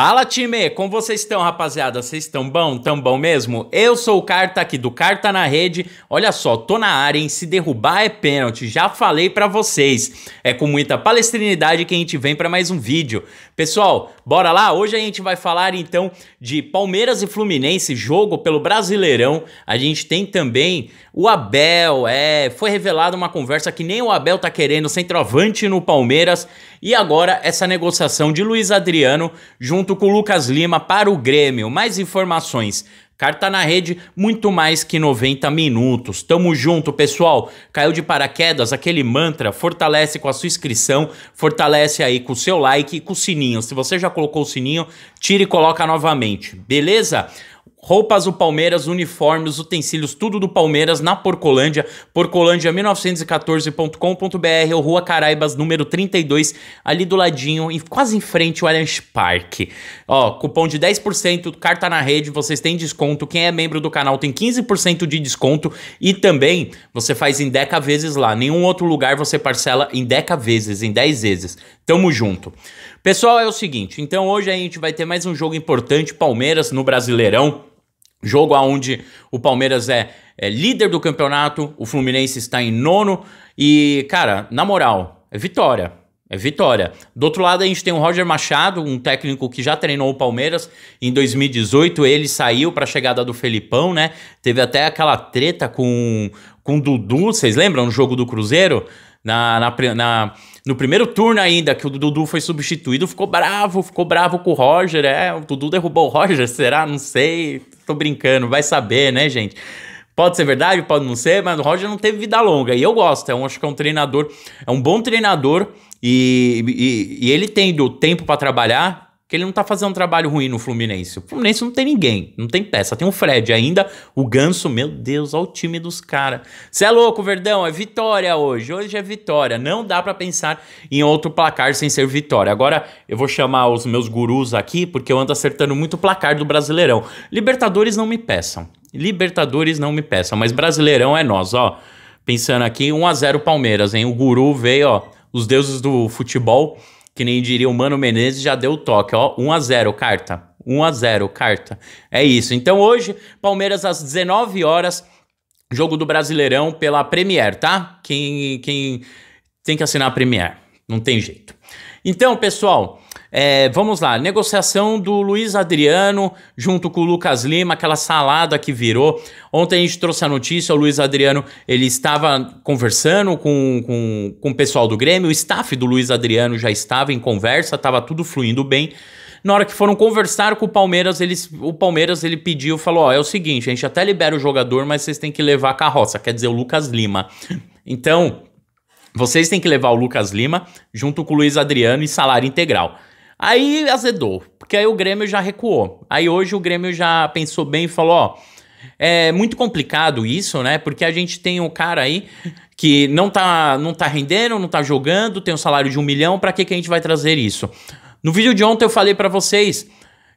Fala time, como vocês estão, rapaziada? Vocês estão bom? Tão bom mesmo? Eu sou o Carta aqui do Carta na Rede. Olha só, tô na área, hein? Se derrubar é pênalti. Já falei para vocês. É com muita palestrinidade que a gente vem para mais um vídeo. Pessoal, bora lá? Hoje a gente vai falar então de Palmeiras e Fluminense, jogo pelo Brasileirão. A gente tem também o Abel, é, foi revelada uma conversa que nem o Abel tá querendo, centroavante no Palmeiras, e agora essa negociação de Luiz Adriano junto com o Lucas Lima para o Grêmio. Mais informações Carta na rede, muito mais que 90 minutos. Tamo junto, pessoal. Caiu de paraquedas aquele mantra? Fortalece com a sua inscrição, fortalece aí com o seu like e com o sininho. Se você já colocou o sininho, tira e coloca novamente, beleza? Roupas do Palmeiras, uniformes, utensílios, tudo do Palmeiras na Porcolândia. Porcolândia1914.com.br ou Rua Caraibas, número 32, ali do ladinho, e quase em frente o Allianz Parque. Ó, cupom de 10%, carta na rede, vocês têm desconto. Quem é membro do canal tem 15% de desconto e também você faz em 10 vezes lá. Nenhum outro lugar você parcela em 10 vezes, em 10 vezes. Tamo junto. Pessoal, é o seguinte, então hoje a gente vai ter mais um jogo importante, Palmeiras no Brasileirão. Jogo aonde o Palmeiras é, é, líder do campeonato, o Fluminense está em nono e, cara, na moral, é vitória. É vitória. Do outro lado, a gente tem o Roger Machado, um técnico que já treinou o Palmeiras em 2018. Ele saiu para a chegada do Felipão, né? Teve até aquela treta com, com o Dudu, vocês lembram? No jogo do Cruzeiro? Na, na, na, no primeiro turno ainda, que o Dudu foi substituído, ficou bravo, ficou bravo com o Roger. É, o Dudu derrubou o Roger, será? Não sei. Tô brincando, vai saber, né, gente? Pode ser verdade, pode não ser, mas o Roger não teve vida longa. E eu gosto, eu é acho que é um treinador, é um bom treinador e, e, e ele tendo tempo para trabalhar, que ele não tá fazendo um trabalho ruim no Fluminense. O Fluminense não tem ninguém, não tem peça. Tem o Fred ainda, o Ganso, meu Deus, olha o time dos caras. Você é louco, Verdão, é vitória hoje. Hoje é vitória. Não dá para pensar em outro placar sem ser vitória. Agora eu vou chamar os meus gurus aqui, porque eu ando acertando muito o placar do Brasileirão. Libertadores não me peçam. Libertadores não me peçam, mas Brasileirão é nós, ó. Pensando aqui, 1 a 0 Palmeiras, hein? O guru veio, ó, os deuses do futebol que nem diria o Mano Menezes já deu o toque, ó. 1 a 0 carta. 1 a 0 carta. É isso. Então hoje, Palmeiras às 19 horas, jogo do Brasileirão pela Premier, tá? Quem, quem tem que assinar a Premier. Não tem jeito. Então, pessoal, é, vamos lá, negociação do Luiz Adriano junto com o Lucas Lima, aquela salada que virou. Ontem a gente trouxe a notícia, o Luiz Adriano ele estava conversando com, com, com o pessoal do Grêmio, o staff do Luiz Adriano já estava em conversa, estava tudo fluindo bem. Na hora que foram conversar com o Palmeiras, eles, o Palmeiras ele pediu, falou: ó, é o seguinte, a gente até libera o jogador, mas vocês têm que levar a carroça, quer dizer, o Lucas Lima. Então, vocês têm que levar o Lucas Lima junto com o Luiz Adriano e salário integral. Aí azedou, porque aí o Grêmio já recuou. Aí hoje o Grêmio já pensou bem e falou: ó, é muito complicado isso, né? Porque a gente tem um cara aí que não tá, não tá rendendo, não tá jogando, tem um salário de um milhão, para que, que a gente vai trazer isso? No vídeo de ontem eu falei para vocês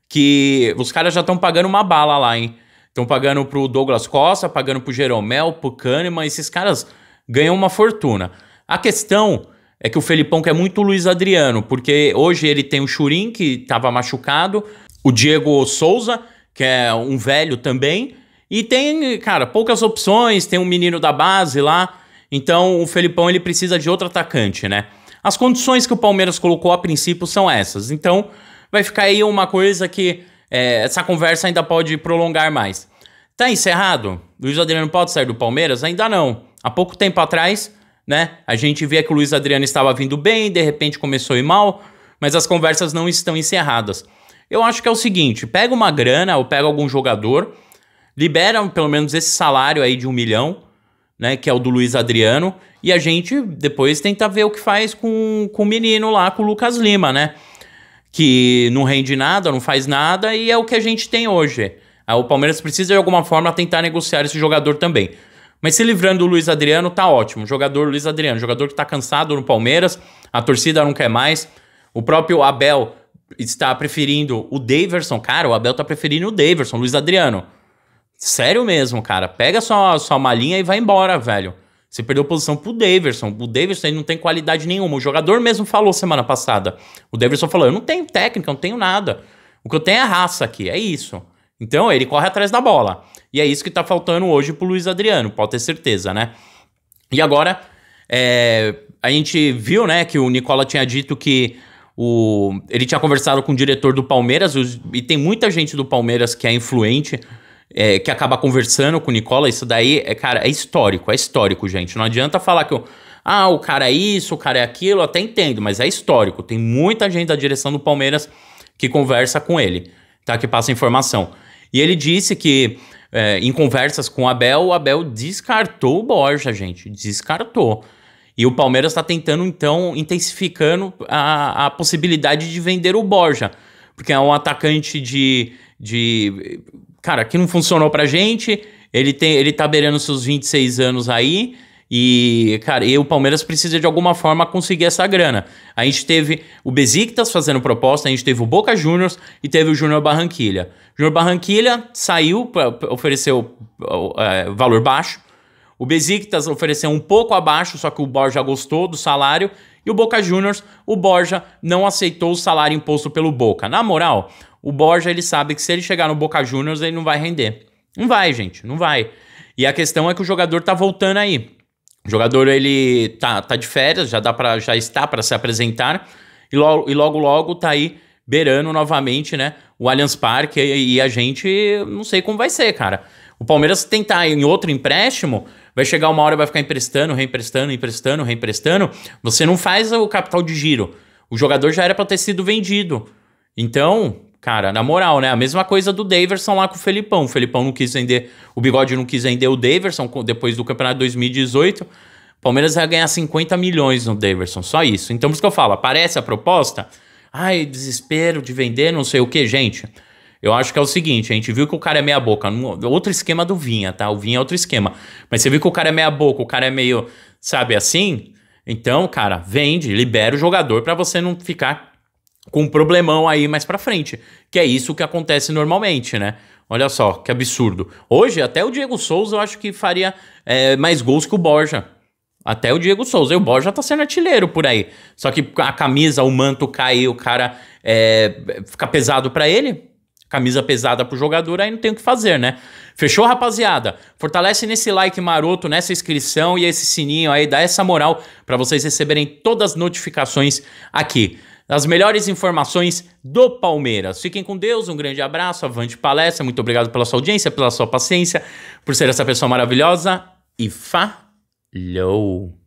que os caras já estão pagando uma bala lá, hein? Estão pagando pro Douglas Costa, pagando pro Jeromel, pro Kahneman, esses caras ganham uma fortuna. A questão é que o Felipão quer é muito o Luiz Adriano, porque hoje ele tem o Churin, que estava machucado, o Diego Souza, que é um velho também, e tem, cara, poucas opções, tem um menino da base lá, então o Felipão ele precisa de outro atacante, né? As condições que o Palmeiras colocou a princípio são essas, então vai ficar aí uma coisa que é, essa conversa ainda pode prolongar mais. Tá encerrado? Luiz Adriano pode sair do Palmeiras? Ainda não. Há pouco tempo atrás, né? A gente vê que o Luiz Adriano estava vindo bem, de repente começou a ir mal, mas as conversas não estão encerradas. Eu acho que é o seguinte: pega uma grana ou pega algum jogador, libera pelo menos esse salário aí de um milhão, né? Que é o do Luiz Adriano, e a gente depois tenta ver o que faz com, com o menino lá, com o Lucas Lima, né? Que não rende nada, não faz nada, e é o que a gente tem hoje. Ah, o Palmeiras precisa de alguma forma tentar negociar esse jogador também. Mas se livrando do Luiz Adriano, tá ótimo. Jogador Luiz Adriano, jogador que tá cansado no Palmeiras, a torcida não quer mais. O próprio Abel está preferindo o Daverson. Cara, o Abel tá preferindo o Daverson, Luiz Adriano. Sério mesmo, cara. Pega sua, sua malinha e vai embora, velho. Você perdeu posição pro Daverson. O Daverson não tem qualidade nenhuma. O jogador mesmo falou semana passada. O Daverson falou: Eu não tenho técnica, eu não tenho nada. O que eu tenho é raça aqui, é isso. Então ele corre atrás da bola. E é isso que tá faltando hoje pro Luiz Adriano, pode ter certeza, né? E agora, é, a gente viu, né, que o Nicola tinha dito que o, ele tinha conversado com o diretor do Palmeiras, e tem muita gente do Palmeiras que é influente, é, que acaba conversando com o Nicola. Isso daí, é, cara, é histórico, é histórico, gente. Não adianta falar que o ah, o cara é isso, o cara é aquilo, até entendo, mas é histórico. Tem muita gente da direção do Palmeiras que conversa com ele, tá? Que passa informação. E ele disse que é, em conversas com o Abel, o Abel descartou o Borja, gente. Descartou. E o Palmeiras está tentando, então, intensificando a, a possibilidade de vender o Borja. Porque é um atacante de. de cara, que não funcionou pra gente. Ele, tem, ele tá beirando seus 26 anos aí. E, cara, e o Palmeiras precisa de alguma forma conseguir essa grana. A gente teve o Besiktas fazendo proposta, a gente teve o Boca Juniors e teve o Júnior Barranquilha. Júnior Barranquilha saiu, para oferecer ofereceu é, valor baixo. O Besiktas ofereceu um pouco abaixo, só que o Borja gostou do salário. E o Boca Juniors, o Borja não aceitou o salário imposto pelo Boca. Na moral, o Borja ele sabe que se ele chegar no Boca Juniors ele não vai render. Não vai, gente, não vai. E a questão é que o jogador tá voltando aí. O jogador ele tá, tá de férias, já dá para já está para se apresentar e logo, e logo logo tá aí beirando novamente, né, o Allianz Parque e, e a gente não sei como vai ser, cara. O Palmeiras tentar em outro empréstimo, vai chegar uma hora vai ficar emprestando, reemprestando, emprestando, reemprestando, você não faz o capital de giro. O jogador já era para ter sido vendido. Então, Cara, na moral, né? A mesma coisa do Daverson lá com o Felipão. O Felipão não quis vender, o Bigode não quis vender o Daverson depois do campeonato de 2018. Palmeiras vai ganhar 50 milhões no Daverson, só isso. Então, por isso que eu falo, aparece a proposta. Ai, desespero de vender, não sei o que, gente. Eu acho que é o seguinte, a gente viu que o cara é meia boca. Outro esquema do Vinha, tá? O Vinha é outro esquema. Mas você viu que o cara é meia boca, o cara é meio, sabe, assim? Então, cara, vende, libera o jogador para você não ficar com um problemão aí mais para frente, que é isso que acontece normalmente, né? Olha só, que absurdo. Hoje, até o Diego Souza eu acho que faria é, mais gols que o Borja. Até o Diego Souza. E o Borja tá sendo artilheiro por aí. Só que a camisa, o manto cair, o cara é, fica pesado para ele. Camisa pesada pro jogador, aí não tem o que fazer, né? Fechou, rapaziada? Fortalece nesse like maroto, nessa inscrição e esse sininho aí, dá essa moral para vocês receberem todas as notificações aqui as melhores informações do Palmeiras. Fiquem com Deus, um grande abraço, avante palestra, muito obrigado pela sua audiência, pela sua paciência, por ser essa pessoa maravilhosa e falou!